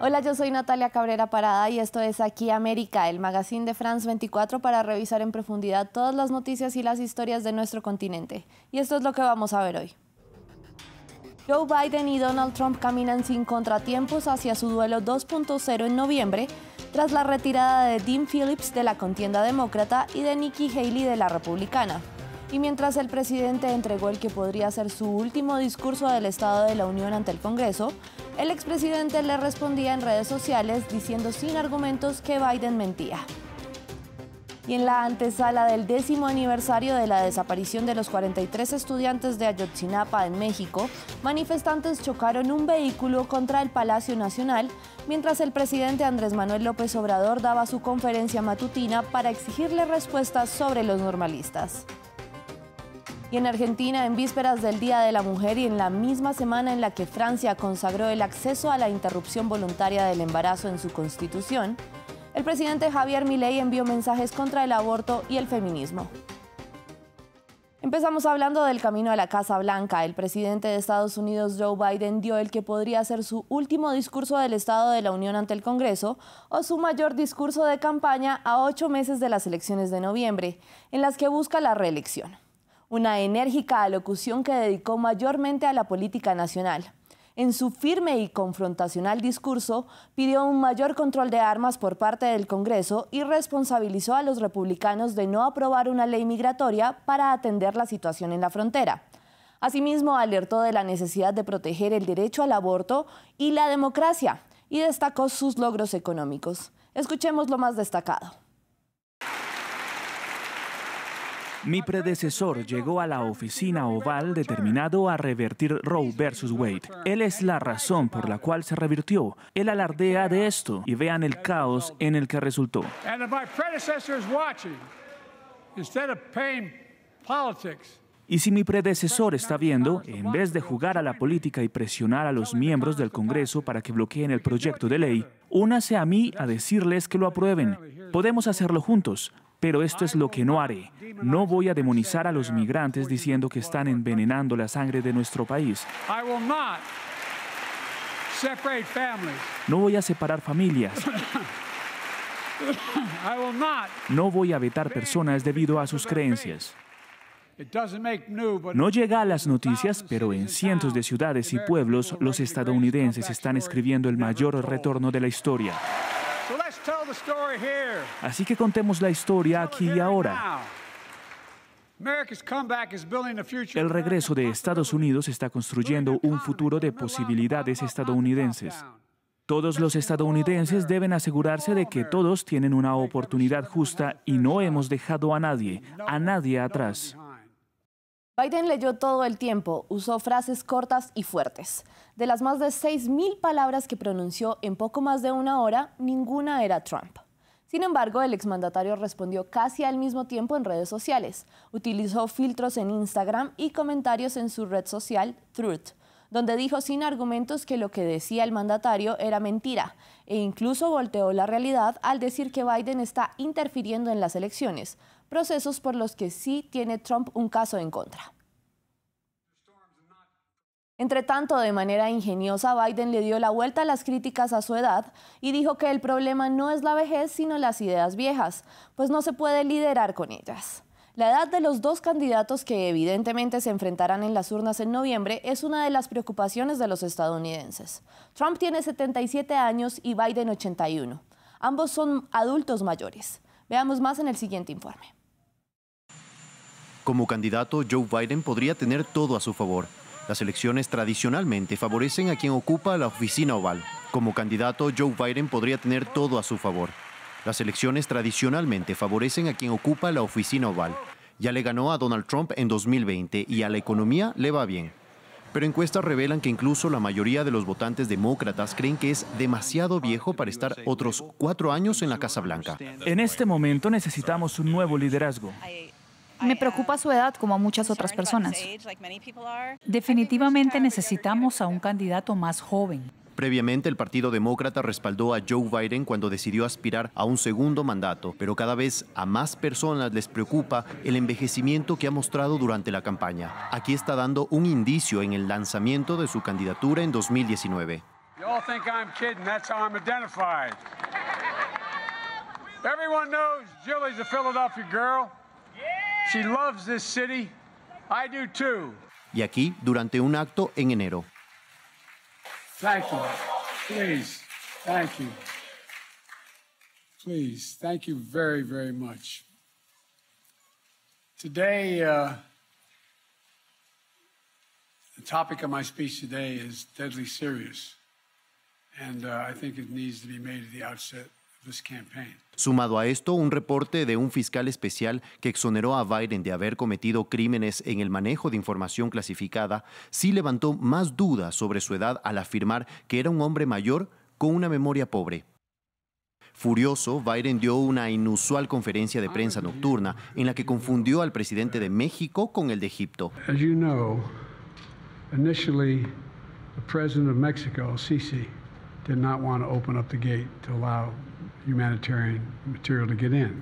Hola, yo soy Natalia Cabrera Parada y esto es Aquí América, el magazine de France 24 para revisar en profundidad todas las noticias y las historias de nuestro continente. Y esto es lo que vamos a ver hoy. Joe Biden y Donald Trump caminan sin contratiempos hacia su duelo 2.0 en noviembre, tras la retirada de Dean Phillips de la contienda demócrata y de Nikki Haley de la republicana. Y mientras el presidente entregó el que podría ser su último discurso del Estado de la Unión ante el Congreso, el expresidente le respondía en redes sociales diciendo sin argumentos que Biden mentía. Y en la antesala del décimo aniversario de la desaparición de los 43 estudiantes de Ayotzinapa en México, manifestantes chocaron un vehículo contra el Palacio Nacional mientras el presidente Andrés Manuel López Obrador daba su conferencia matutina para exigirle respuestas sobre los normalistas. Y en Argentina, en vísperas del Día de la Mujer y en la misma semana en la que Francia consagró el acceso a la interrupción voluntaria del embarazo en su constitución, el presidente Javier Milei envió mensajes contra el aborto y el feminismo. Empezamos hablando del camino a la Casa Blanca. El presidente de Estados Unidos, Joe Biden, dio el que podría ser su último discurso del Estado de la Unión ante el Congreso o su mayor discurso de campaña a ocho meses de las elecciones de noviembre, en las que busca la reelección una enérgica alocución que dedicó mayormente a la política nacional. En su firme y confrontacional discurso, pidió un mayor control de armas por parte del Congreso y responsabilizó a los republicanos de no aprobar una ley migratoria para atender la situación en la frontera. Asimismo, alertó de la necesidad de proteger el derecho al aborto y la democracia y destacó sus logros económicos. Escuchemos lo más destacado. Mi predecesor llegó a la oficina oval determinado a revertir Roe versus Wade. Él es la razón por la cual se revirtió. Él alardea de esto y vean el caos en el que resultó. Y si mi predecesor está viendo, en vez de jugar a la política y presionar a los miembros del Congreso para que bloqueen el proyecto de ley, únase a mí a decirles que lo aprueben. Podemos hacerlo juntos. Pero esto es lo que no haré. No voy a demonizar a los migrantes diciendo que están envenenando la sangre de nuestro país. No voy a separar familias. No voy a vetar personas debido a sus creencias. No llega a las noticias, pero en cientos de ciudades y pueblos los estadounidenses están escribiendo el mayor retorno de la historia. Así que contemos la historia aquí y ahora. El regreso de Estados Unidos está construyendo un futuro de posibilidades estadounidenses. Todos los estadounidenses deben asegurarse de que todos tienen una oportunidad justa y no hemos dejado a nadie, a nadie atrás. Biden leyó todo el tiempo, usó frases cortas y fuertes. De las más de 6.000 palabras que pronunció en poco más de una hora, ninguna era Trump. Sin embargo, el exmandatario respondió casi al mismo tiempo en redes sociales. Utilizó filtros en Instagram y comentarios en su red social Truth, donde dijo sin argumentos que lo que decía el mandatario era mentira e incluso volteó la realidad al decir que Biden está interfiriendo en las elecciones, procesos por los que sí tiene Trump un caso en contra. Entre tanto, de manera ingeniosa, Biden le dio la vuelta a las críticas a su edad y dijo que el problema no es la vejez, sino las ideas viejas, pues no se puede liderar con ellas. La edad de los dos candidatos que evidentemente se enfrentarán en las urnas en noviembre es una de las preocupaciones de los estadounidenses. Trump tiene 77 años y Biden 81. Ambos son adultos mayores. Veamos más en el siguiente informe. Como candidato, Joe Biden podría tener todo a su favor. Las elecciones tradicionalmente favorecen a quien ocupa la oficina oval. Como candidato, Joe Biden podría tener todo a su favor. Las elecciones tradicionalmente favorecen a quien ocupa la oficina oval. Ya le ganó a Donald Trump en 2020 y a la economía le va bien. Pero encuestas revelan que incluso la mayoría de los votantes demócratas creen que es demasiado viejo para estar otros cuatro años en la Casa Blanca. En este momento necesitamos un nuevo liderazgo. Me preocupa su edad como a muchas otras personas. Definitivamente necesitamos a un candidato más joven. Previamente, el Partido Demócrata respaldó a Joe Biden cuando decidió aspirar a un segundo mandato, pero cada vez a más personas les preocupa el envejecimiento que ha mostrado durante la campaña. Aquí está dando un indicio en el lanzamiento de su candidatura en 2019. Everyone knows a Philadelphia girl. She loves this city. I do too. Y aquí, durante un acto en enero. Thank you. Please. Thank you. Please. Thank you very, very much. Today, uh, the topic of my speech today is deadly serious. And uh, I think it needs to be made at the outset. Sumado a esto, un reporte de un fiscal especial que exoneró a Biden de haber cometido crímenes en el manejo de información clasificada sí levantó más dudas sobre su edad al afirmar que era un hombre mayor con una memoria pobre. Furioso, Biden dio una inusual conferencia de prensa nocturna en la que confundió al presidente de México con el de Egipto. you know, initially the president of Sisi, did not want to open up the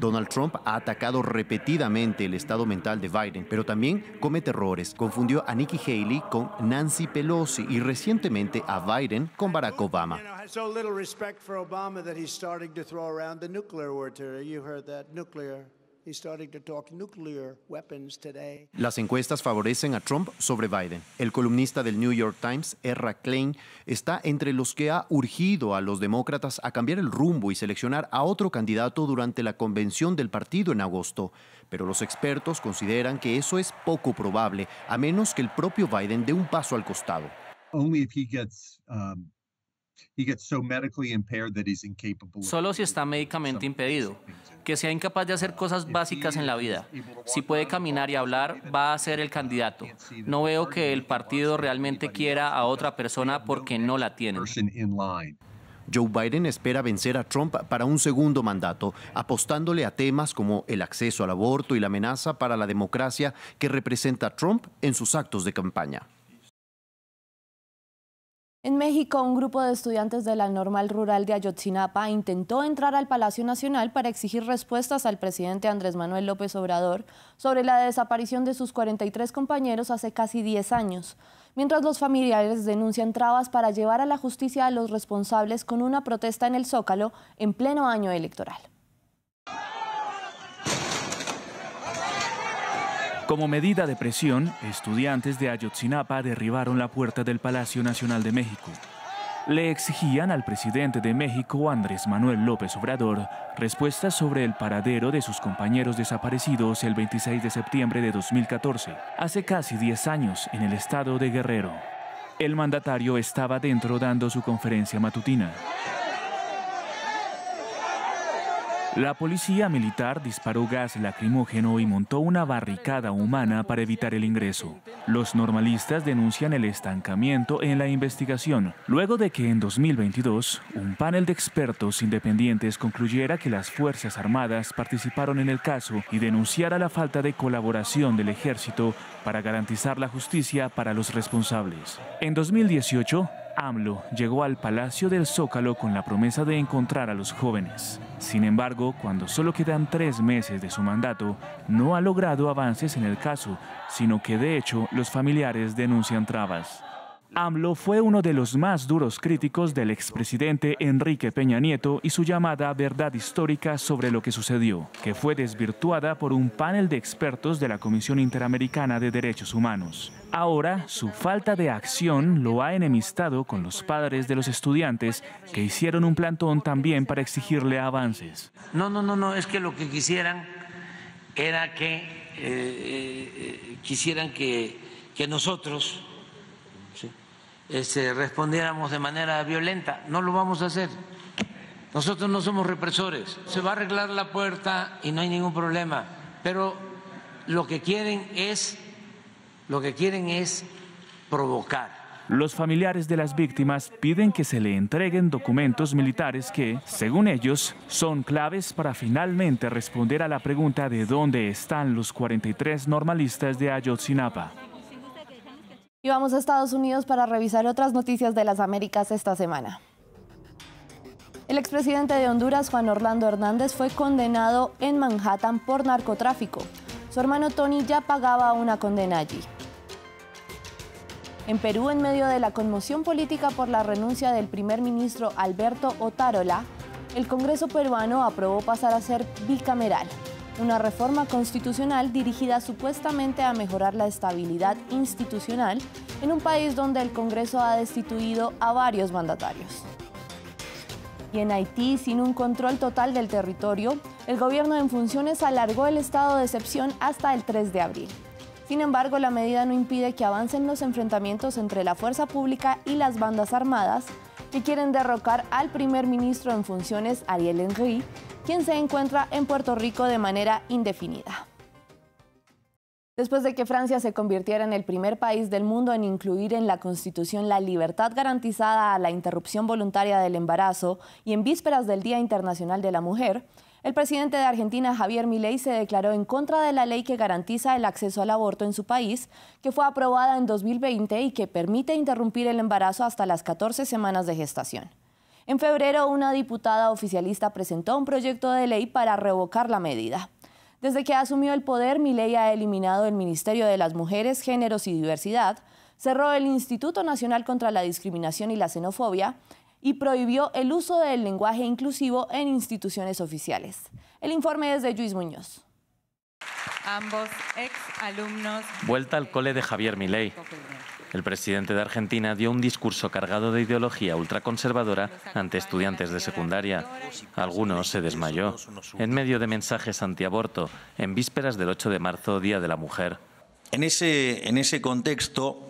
Donald Trump ha atacado repetidamente el estado mental de Biden, pero también comete errores. Confundió a Nikki Haley con Nancy Pelosi y recientemente a Biden con Barack Obama. Las encuestas favorecen a Trump sobre Biden. El columnista del New York Times, Erra Klein, está entre los que ha urgido a los demócratas a cambiar el rumbo y seleccionar a otro candidato durante la convención del partido en agosto. Pero los expertos consideran que eso es poco probable, a menos que el propio Biden dé un paso al costado. Um, Solo si está médicamente impedido, que sea incapaz de hacer cosas básicas en la vida. Si puede caminar y hablar, va a ser el candidato. No veo que el partido realmente quiera a otra persona porque no la tiene. Joe Biden espera vencer a Trump para un segundo mandato, apostándole a temas como el acceso al aborto y la amenaza para la democracia que representa Trump en sus actos de campaña. En México, un grupo de estudiantes de la normal rural de Ayotzinapa intentó entrar al Palacio Nacional para exigir respuestas al presidente Andrés Manuel López Obrador sobre la desaparición de sus 43 compañeros hace casi 10 años, mientras los familiares denuncian trabas para llevar a la justicia a los responsables con una protesta en el Zócalo en pleno año electoral. Como medida de presión, estudiantes de Ayotzinapa derribaron la puerta del Palacio Nacional de México. Le exigían al presidente de México, Andrés Manuel López Obrador, respuestas sobre el paradero de sus compañeros desaparecidos el 26 de septiembre de 2014, hace casi 10 años, en el estado de Guerrero. El mandatario estaba dentro dando su conferencia matutina. La policía militar disparó gas lacrimógeno y montó una barricada humana para evitar el ingreso. Los normalistas denuncian el estancamiento en la investigación, luego de que en 2022 un panel de expertos independientes concluyera que las Fuerzas Armadas participaron en el caso y denunciara la falta de colaboración del ejército para garantizar la justicia para los responsables. En 2018, AMLO llegó al Palacio del Zócalo con la promesa de encontrar a los jóvenes. Sin embargo, cuando solo quedan tres meses de su mandato, no ha logrado avances en el caso, sino que de hecho los familiares denuncian trabas. AMLO fue uno de los más duros críticos del expresidente Enrique Peña Nieto y su llamada verdad histórica sobre lo que sucedió, que fue desvirtuada por un panel de expertos de la Comisión Interamericana de Derechos Humanos. Ahora, su falta de acción lo ha enemistado con los padres de los estudiantes que hicieron un plantón también para exigirle avances. No, no, no, no, es que lo que quisieran era que eh, eh, quisieran que, que nosotros ¿sí? Este, respondiéramos de manera violenta. No lo vamos a hacer. Nosotros no somos represores. Se va a arreglar la puerta y no hay ningún problema. Pero lo que quieren es lo que quieren es provocar. Los familiares de las víctimas piden que se le entreguen documentos militares que, según ellos, son claves para finalmente responder a la pregunta de dónde están los 43 normalistas de Ayotzinapa. Y vamos a Estados Unidos para revisar otras noticias de las Américas esta semana. El expresidente de Honduras, Juan Orlando Hernández, fue condenado en Manhattan por narcotráfico. Su hermano Tony ya pagaba una condena allí. En Perú, en medio de la conmoción política por la renuncia del primer ministro Alberto Otárola, el Congreso peruano aprobó pasar a ser bicameral, una reforma constitucional dirigida supuestamente a mejorar la estabilidad institucional en un país donde el Congreso ha destituido a varios mandatarios. Y en Haití, sin un control total del territorio, el gobierno en funciones alargó el estado de excepción hasta el 3 de abril. Sin embargo, la medida no impide que avancen los enfrentamientos entre la fuerza pública y las bandas armadas que quieren derrocar al primer ministro en funciones Ariel Henry, quien se encuentra en Puerto Rico de manera indefinida. Después de que Francia se convirtiera en el primer país del mundo en incluir en la Constitución la libertad garantizada a la interrupción voluntaria del embarazo y en vísperas del Día Internacional de la Mujer, el presidente de Argentina, Javier Milei, se declaró en contra de la ley que garantiza el acceso al aborto en su país, que fue aprobada en 2020 y que permite interrumpir el embarazo hasta las 14 semanas de gestación. En febrero, una diputada oficialista presentó un proyecto de ley para revocar la medida. Desde que asumió el poder, Milei ha eliminado el Ministerio de las Mujeres, Géneros y Diversidad, cerró el Instituto Nacional contra la Discriminación y la Xenofobia y prohibió el uso del lenguaje inclusivo en instituciones oficiales. El informe es de Luis Muñoz. Ambos ex alumnos. Vuelta al cole de Javier Milei. El presidente de Argentina dio un discurso cargado de ideología ultraconservadora ante estudiantes de secundaria. Algunos se desmayó, en medio de mensajes antiaborto, en vísperas del 8 de marzo, Día de la Mujer. En ese, en ese contexto,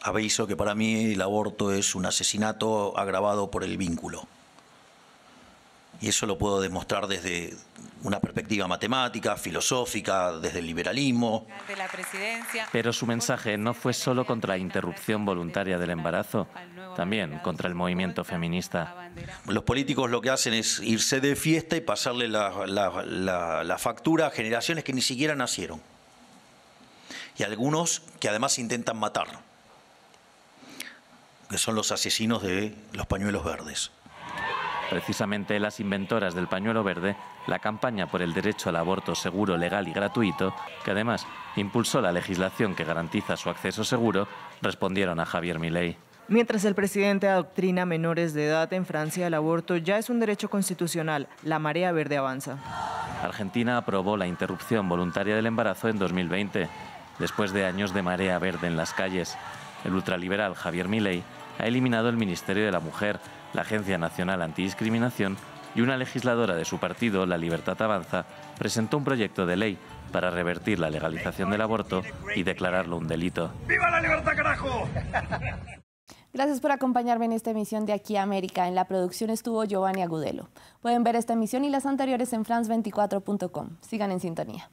aviso que para mí el aborto es un asesinato agravado por el vínculo y eso lo puedo demostrar desde una perspectiva matemática, filosófica, desde el liberalismo. Pero su mensaje no fue solo contra la interrupción voluntaria del embarazo, también contra el movimiento feminista. Los políticos lo que hacen es irse de fiesta y pasarle la, factura a generaciones que ni siquiera nacieron. Y algunos que además intentan matar, que son los asesinos de los pañuelos verdes precisamente las inventoras del pañuelo verde, la campaña por el derecho al aborto seguro, legal y gratuito, que además impulsó la legislación que garantiza su acceso seguro, respondieron a Javier Milei. Mientras el presidente adoctrina menores de edad en Francia, el aborto ya es un derecho constitucional. La marea verde avanza. Argentina aprobó la interrupción voluntaria del embarazo en 2020, después de años de marea verde en las calles. El ultraliberal Javier Milei ha eliminado el Ministerio de la Mujer la Agencia Nacional Antidiscriminación y una legisladora de su partido, La Libertad Avanza, presentó un proyecto de ley para revertir la legalización del aborto y declararlo un delito. ¡Viva la libertad, carajo! Gracias por acompañarme en esta emisión de Aquí América. En la producción estuvo Giovanni Agudelo. Pueden ver esta emisión y las anteriores en france24.com. Sigan en sintonía.